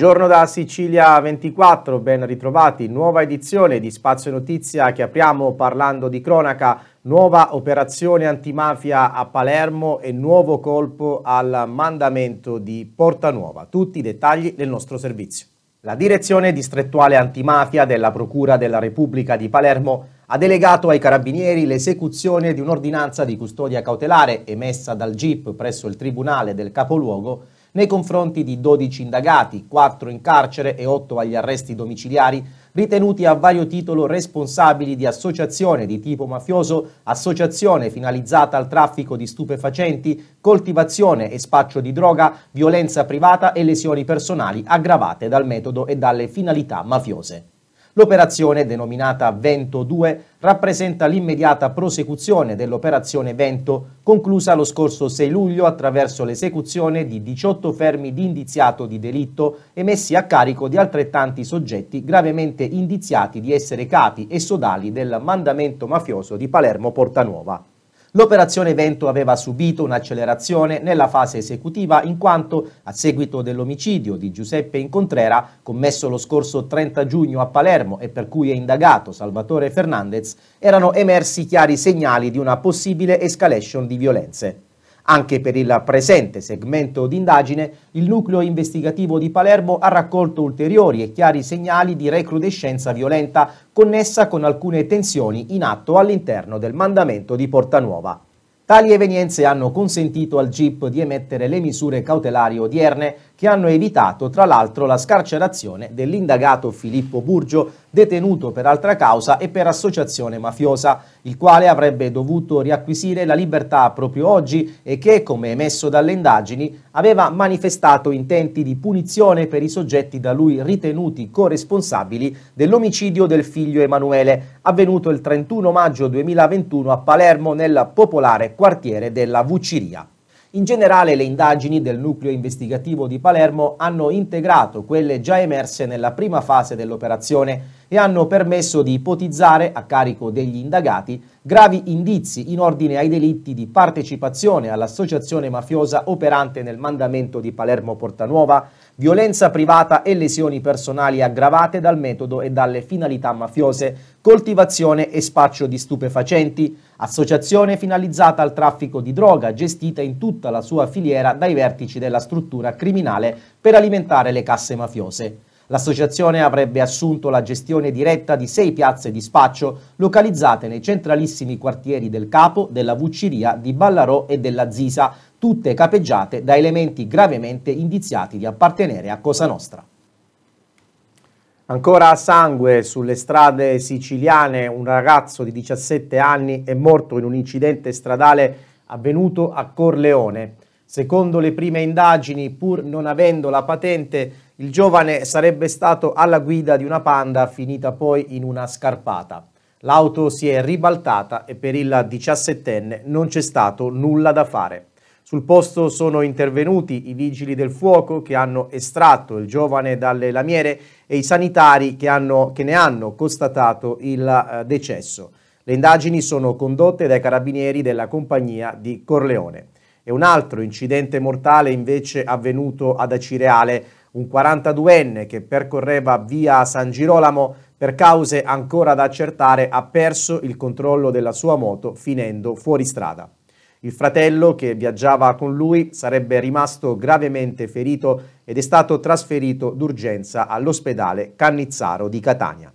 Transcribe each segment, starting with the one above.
Buongiorno da Sicilia 24, ben ritrovati, nuova edizione di Spazio Notizia che apriamo parlando di cronaca, nuova operazione antimafia a Palermo e nuovo colpo al mandamento di Porta Nuova. Tutti i dettagli del nostro servizio. La direzione distrettuale antimafia della Procura della Repubblica di Palermo ha delegato ai carabinieri l'esecuzione di un'ordinanza di custodia cautelare emessa dal GIP presso il Tribunale del Capoluogo nei confronti di 12 indagati, 4 in carcere e 8 agli arresti domiciliari, ritenuti a vario titolo responsabili di associazione di tipo mafioso, associazione finalizzata al traffico di stupefacenti, coltivazione e spaccio di droga, violenza privata e lesioni personali aggravate dal metodo e dalle finalità mafiose. L'operazione, denominata Vento 2, rappresenta l'immediata prosecuzione dell'operazione Vento, conclusa lo scorso 6 luglio attraverso l'esecuzione di 18 fermi di indiziato di delitto emessi a carico di altrettanti soggetti gravemente indiziati di essere capi e sodali del mandamento mafioso di Palermo Portanuova. L'operazione Vento aveva subito un'accelerazione nella fase esecutiva in quanto, a seguito dell'omicidio di Giuseppe Incontrera, commesso lo scorso 30 giugno a Palermo e per cui è indagato Salvatore Fernandez, erano emersi chiari segnali di una possibile escalation di violenze. Anche per il presente segmento d'indagine, il nucleo investigativo di Palermo ha raccolto ulteriori e chiari segnali di recrudescenza violenta connessa con alcune tensioni in atto all'interno del mandamento di Portanuova. Tali evenienze hanno consentito al GIP di emettere le misure cautelari odierne che hanno evitato tra l'altro la scarcerazione dell'indagato Filippo Burgio, detenuto per altra causa e per associazione mafiosa, il quale avrebbe dovuto riacquisire la libertà proprio oggi e che, come emesso dalle indagini, aveva manifestato intenti di punizione per i soggetti da lui ritenuti corresponsabili dell'omicidio del figlio Emanuele, avvenuto il 31 maggio 2021 a Palermo nel popolare quartiere della Vuciria. In generale le indagini del nucleo investigativo di Palermo hanno integrato quelle già emerse nella prima fase dell'operazione e hanno permesso di ipotizzare, a carico degli indagati, gravi indizi in ordine ai delitti di partecipazione all'associazione mafiosa operante nel mandamento di Palermo Portanuova, violenza privata e lesioni personali aggravate dal metodo e dalle finalità mafiose, coltivazione e spaccio di stupefacenti, associazione finalizzata al traffico di droga gestita in tutta la sua filiera dai vertici della struttura criminale per alimentare le casse mafiose. L'associazione avrebbe assunto la gestione diretta di sei piazze di spaccio localizzate nei centralissimi quartieri del Capo, della Vucciria, di Ballarò e della Zisa, tutte capeggiate da elementi gravemente indiziati di appartenere a Cosa Nostra. Ancora a sangue sulle strade siciliane, un ragazzo di 17 anni è morto in un incidente stradale avvenuto a Corleone. Secondo le prime indagini, pur non avendo la patente, il giovane sarebbe stato alla guida di una panda finita poi in una scarpata. L'auto si è ribaltata e per il 17enne non c'è stato nulla da fare. Sul posto sono intervenuti i vigili del fuoco che hanno estratto il giovane dalle lamiere e i sanitari che, hanno, che ne hanno constatato il eh, decesso. Le indagini sono condotte dai carabinieri della compagnia di Corleone. E un altro incidente mortale invece avvenuto ad Acireale un 42enne che percorreva via San Girolamo per cause ancora da accertare ha perso il controllo della sua moto finendo fuori strada. Il fratello che viaggiava con lui sarebbe rimasto gravemente ferito ed è stato trasferito d'urgenza all'ospedale Cannizzaro di Catania.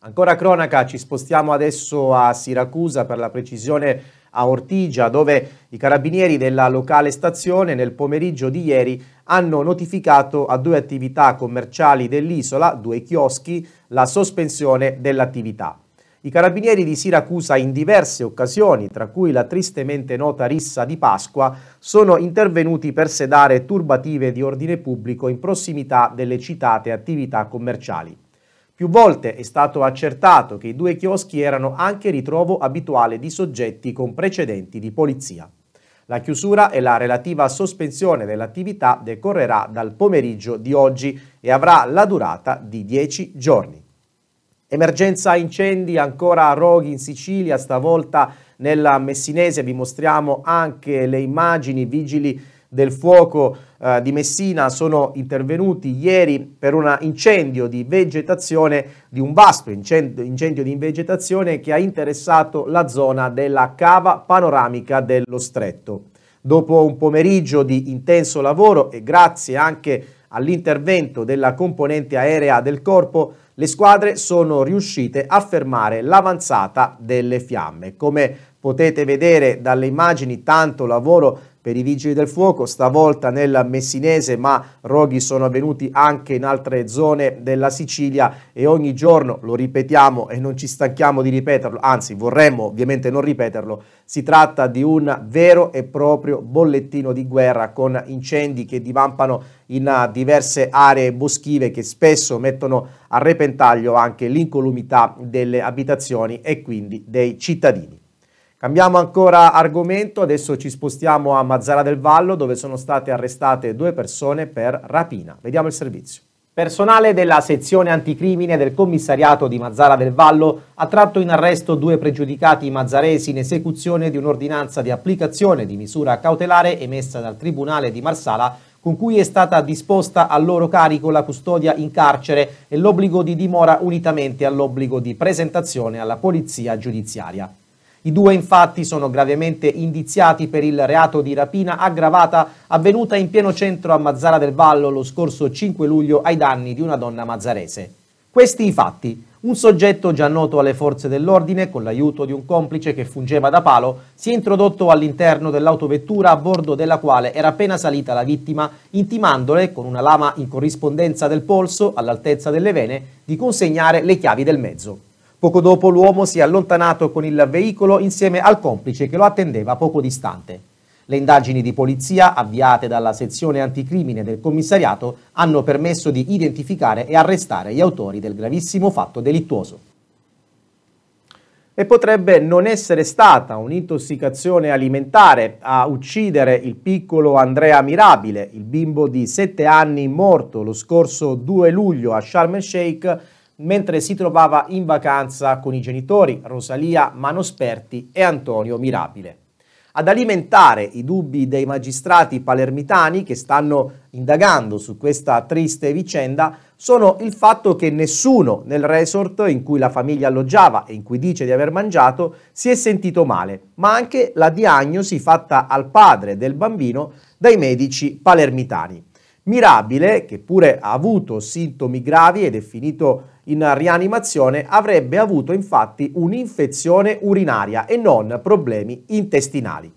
Ancora cronaca, ci spostiamo adesso a Siracusa per la precisione a Ortigia dove i carabinieri della locale stazione nel pomeriggio di ieri hanno notificato a due attività commerciali dell'isola, due chioschi, la sospensione dell'attività. I carabinieri di Siracusa in diverse occasioni, tra cui la tristemente nota rissa di Pasqua, sono intervenuti per sedare turbative di ordine pubblico in prossimità delle citate attività commerciali. Più volte è stato accertato che i due chioschi erano anche ritrovo abituale di soggetti con precedenti di polizia. La chiusura e la relativa sospensione dell'attività decorrerà dal pomeriggio di oggi e avrà la durata di 10 giorni. Emergenza incendi ancora a Roghi in Sicilia, stavolta nella Messinese vi mostriamo anche le immagini vigili del fuoco eh, di Messina sono intervenuti ieri per un incendio di vegetazione, di un vasto incendio, incendio di vegetazione che ha interessato la zona della cava panoramica dello stretto. Dopo un pomeriggio di intenso lavoro e grazie anche all'intervento della componente aerea del corpo, le squadre sono riuscite a fermare l'avanzata delle fiamme. Come potete vedere dalle immagini, tanto lavoro per i vigili del fuoco, stavolta nel Messinese, ma roghi sono avvenuti anche in altre zone della Sicilia e ogni giorno, lo ripetiamo e non ci stanchiamo di ripeterlo, anzi vorremmo ovviamente non ripeterlo, si tratta di un vero e proprio bollettino di guerra con incendi che divampano in diverse aree boschive che spesso mettono a repentaglio repentaglio anche l'incolumità delle abitazioni e quindi dei cittadini. Cambiamo ancora argomento, adesso ci spostiamo a Mazzara del Vallo dove sono state arrestate due persone per rapina. Vediamo il servizio. Personale della sezione anticrimine del commissariato di Mazzara del Vallo ha tratto in arresto due pregiudicati mazzaresi in esecuzione di un'ordinanza di applicazione di misura cautelare emessa dal Tribunale di Marsala con cui è stata disposta a loro carico la custodia in carcere e l'obbligo di dimora unitamente all'obbligo di presentazione alla polizia giudiziaria. I due infatti sono gravemente indiziati per il reato di rapina aggravata avvenuta in pieno centro a Mazzara del Vallo lo scorso 5 luglio ai danni di una donna mazzarese. Questi i fatti. Un soggetto già noto alle forze dell'ordine, con l'aiuto di un complice che fungeva da palo, si è introdotto all'interno dell'autovettura a bordo della quale era appena salita la vittima, intimandole, con una lama in corrispondenza del polso, all'altezza delle vene, di consegnare le chiavi del mezzo. Poco dopo l'uomo si è allontanato con il veicolo insieme al complice che lo attendeva poco distante. Le indagini di polizia avviate dalla sezione anticrimine del commissariato hanno permesso di identificare e arrestare gli autori del gravissimo fatto delittuoso e potrebbe non essere stata un'intossicazione alimentare a uccidere il piccolo Andrea Mirabile, il bimbo di 7 anni morto lo scorso 2 luglio a Sharm el Sheikh mentre si trovava in vacanza con i genitori Rosalia Manosperti e Antonio Mirabile ad alimentare i dubbi dei magistrati palermitani che stanno indagando su questa triste vicenda sono il fatto che nessuno nel resort in cui la famiglia alloggiava e in cui dice di aver mangiato si è sentito male, ma anche la diagnosi fatta al padre del bambino dai medici palermitani. Mirabile, che pure ha avuto sintomi gravi ed è finito in rianimazione, avrebbe avuto infatti un'infezione urinaria e non problemi intestinali.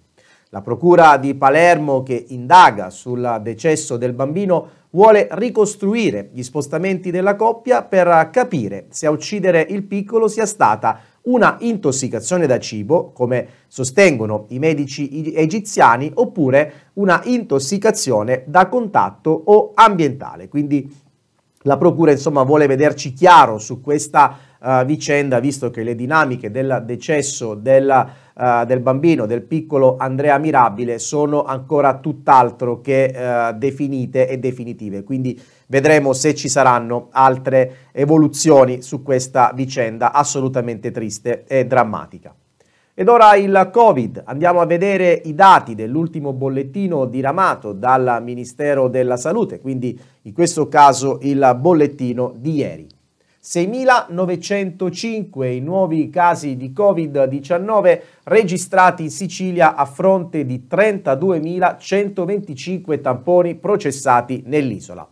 La Procura di Palermo, che indaga sul decesso del bambino, vuole ricostruire gli spostamenti della coppia per capire se a uccidere il piccolo sia stata una intossicazione da cibo, come sostengono i medici egiziani, oppure una intossicazione da contatto o ambientale. Quindi la Procura insomma vuole vederci chiaro su questa uh, vicenda, visto che le dinamiche del decesso della eh, del bambino, del piccolo Andrea Mirabile, sono ancora tutt'altro che eh, definite e definitive. Quindi vedremo se ci saranno altre evoluzioni su questa vicenda assolutamente triste e drammatica. Ed ora il Covid. Andiamo a vedere i dati dell'ultimo bollettino diramato dal Ministero della Salute, quindi in questo caso il bollettino di ieri. 6.905 i nuovi casi di Covid-19 registrati in Sicilia a fronte di 32.125 tamponi processati nell'isola.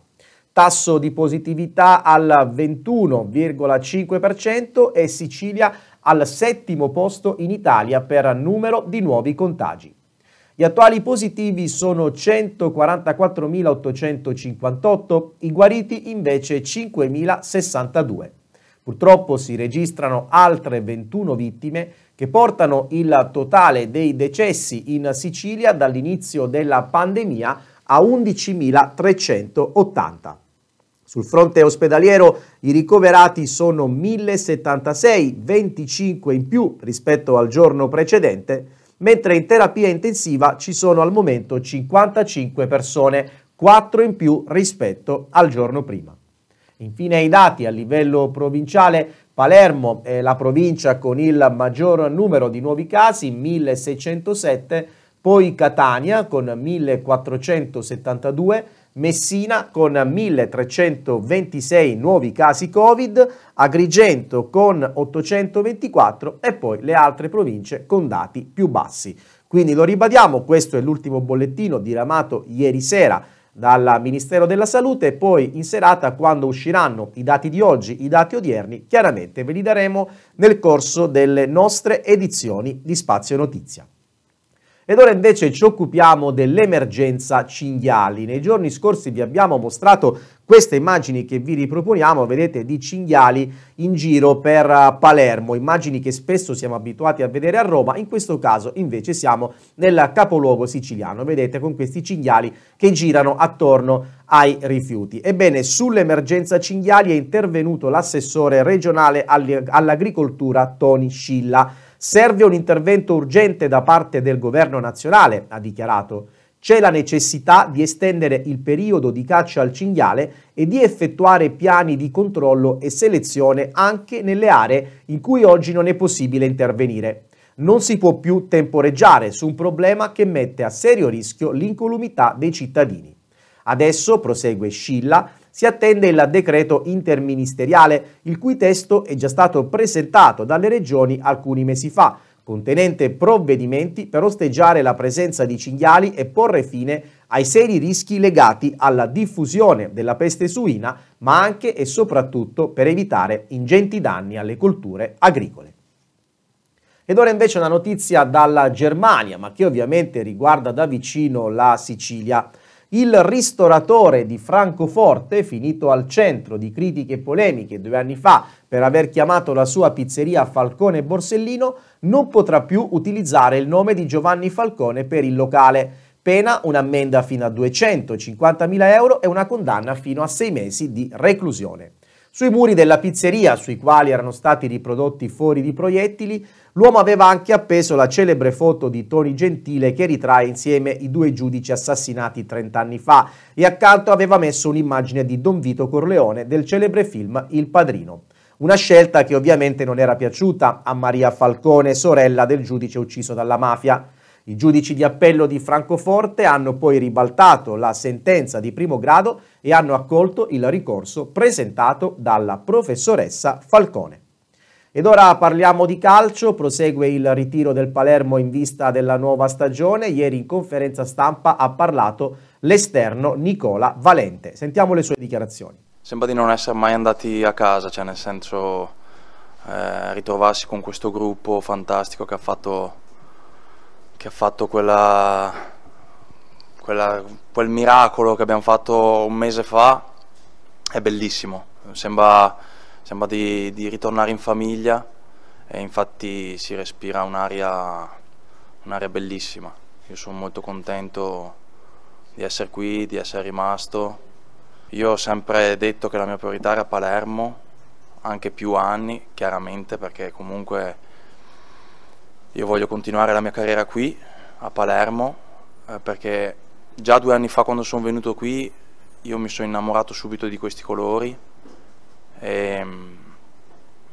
Tasso di positività al 21,5% e Sicilia al settimo posto in Italia per numero di nuovi contagi. Gli attuali positivi sono 144.858, i guariti invece 5.062. Purtroppo si registrano altre 21 vittime che portano il totale dei decessi in Sicilia dall'inizio della pandemia a 11.380. Sul fronte ospedaliero i ricoverati sono 1076, 25 in più rispetto al giorno precedente, mentre in terapia intensiva ci sono al momento 55 persone, 4 in più rispetto al giorno prima. Infine i dati a livello provinciale. Palermo è la provincia con il maggior numero di nuovi casi, 1607, poi Catania con 1472, Messina con 1326 nuovi casi Covid, Agrigento con 824 e poi le altre province con dati più bassi. Quindi lo ribadiamo, questo è l'ultimo bollettino diramato ieri sera dal Ministero della Salute e poi in serata quando usciranno i dati di oggi, i dati odierni, chiaramente ve li daremo nel corso delle nostre edizioni di Spazio Notizia. Ed ora invece ci occupiamo dell'emergenza cinghiali. Nei giorni scorsi vi abbiamo mostrato queste immagini che vi riproponiamo, vedete, di cinghiali in giro per eh, Palermo, immagini che spesso siamo abituati a vedere a Roma, in questo caso invece siamo nel capoluogo siciliano, vedete, con questi cinghiali che girano attorno ai rifiuti. Ebbene, sull'emergenza cinghiali è intervenuto l'assessore regionale all'agricoltura Toni Scilla Serve un intervento urgente da parte del governo nazionale, ha dichiarato. C'è la necessità di estendere il periodo di caccia al cinghiale e di effettuare piani di controllo e selezione anche nelle aree in cui oggi non è possibile intervenire. Non si può più temporeggiare su un problema che mette a serio rischio l'incolumità dei cittadini. Adesso, prosegue Scilla, si attende il decreto interministeriale, il cui testo è già stato presentato dalle regioni alcuni mesi fa, contenente provvedimenti per osteggiare la presenza di cinghiali e porre fine ai seri rischi legati alla diffusione della peste suina, ma anche e soprattutto per evitare ingenti danni alle colture agricole. Ed ora invece una notizia dalla Germania, ma che ovviamente riguarda da vicino la Sicilia. Il ristoratore di Francoforte, finito al centro di critiche e polemiche due anni fa per aver chiamato la sua pizzeria Falcone Borsellino, non potrà più utilizzare il nome di Giovanni Falcone per il locale. Pena un'ammenda fino a 250.000 euro e una condanna fino a sei mesi di reclusione. Sui muri della pizzeria, sui quali erano stati riprodotti fori di proiettili, l'uomo aveva anche appeso la celebre foto di Tony Gentile che ritrae insieme i due giudici assassinati 30 anni fa e accanto aveva messo un'immagine di Don Vito Corleone del celebre film Il Padrino. Una scelta che ovviamente non era piaciuta a Maria Falcone, sorella del giudice ucciso dalla mafia. I giudici di appello di Francoforte hanno poi ribaltato la sentenza di primo grado e hanno accolto il ricorso presentato dalla professoressa Falcone. Ed ora parliamo di calcio, prosegue il ritiro del Palermo in vista della nuova stagione. Ieri in conferenza stampa ha parlato l'esterno Nicola Valente. Sentiamo le sue dichiarazioni. Sembra di non essere mai andati a casa, cioè nel senso eh, ritrovarsi con questo gruppo fantastico che ha fatto che ha fatto quella, quella, quel miracolo che abbiamo fatto un mese fa è bellissimo, sembra, sembra di, di, ritornare in famiglia e infatti si respira un'aria, un'aria bellissima. Io sono molto contento di essere qui, di essere rimasto. Io ho sempre detto che la mia priorità era Palermo, anche più anni chiaramente perché comunque io voglio continuare la mia carriera qui, a Palermo, eh, perché già due anni fa quando sono venuto qui io mi sono innamorato subito di questi colori e mh, mm,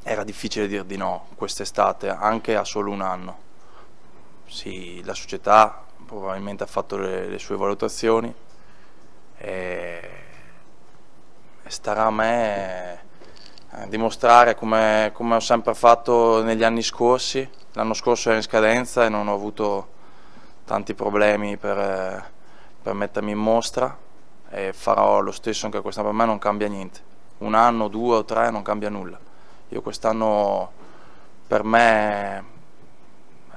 era difficile dir di no quest'estate, anche a solo un anno. Sì, la società probabilmente ha fatto le, le sue valutazioni e, e starà a me dimostrare come, come ho sempre fatto negli anni scorsi. L'anno scorso ero in scadenza e non ho avuto tanti problemi per, per mettermi in mostra e farò lo stesso anche quest'anno, per me non cambia niente. Un anno, due o tre non cambia nulla. Io quest'anno per me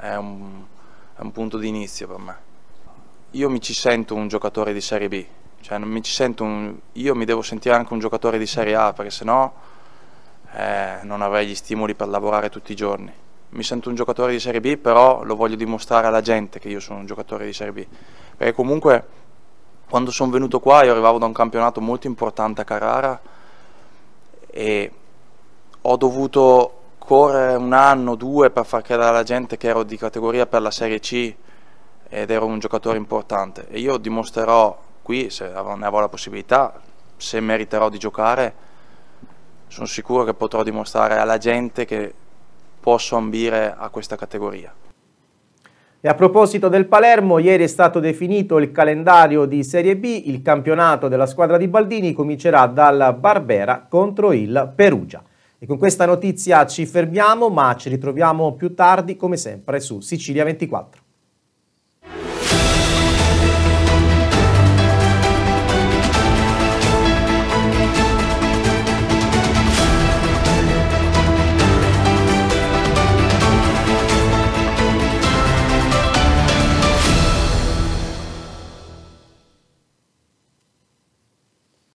è un, è un punto di inizio per me. Io mi ci sento un giocatore di Serie B, cioè mi un, io mi devo sentire anche un giocatore di Serie A perché sennò no eh, non avrei gli stimoli per lavorare tutti i giorni. Mi sento un giocatore di Serie B, però lo voglio dimostrare alla gente che io sono un giocatore di Serie B. Perché comunque quando sono venuto qua io arrivavo da un campionato molto importante a Carrara e ho dovuto correre un anno, due per far credere alla gente che ero di categoria per la Serie C ed ero un giocatore importante. E io dimostrerò qui, se ne avrò la possibilità, se meriterò di giocare, sono sicuro che potrò dimostrare alla gente che posso ambire a questa categoria. E a proposito del Palermo, ieri è stato definito il calendario di Serie B, il campionato della squadra di Baldini comincerà dal Barbera contro il Perugia. E con questa notizia ci fermiamo, ma ci ritroviamo più tardi, come sempre, su Sicilia 24.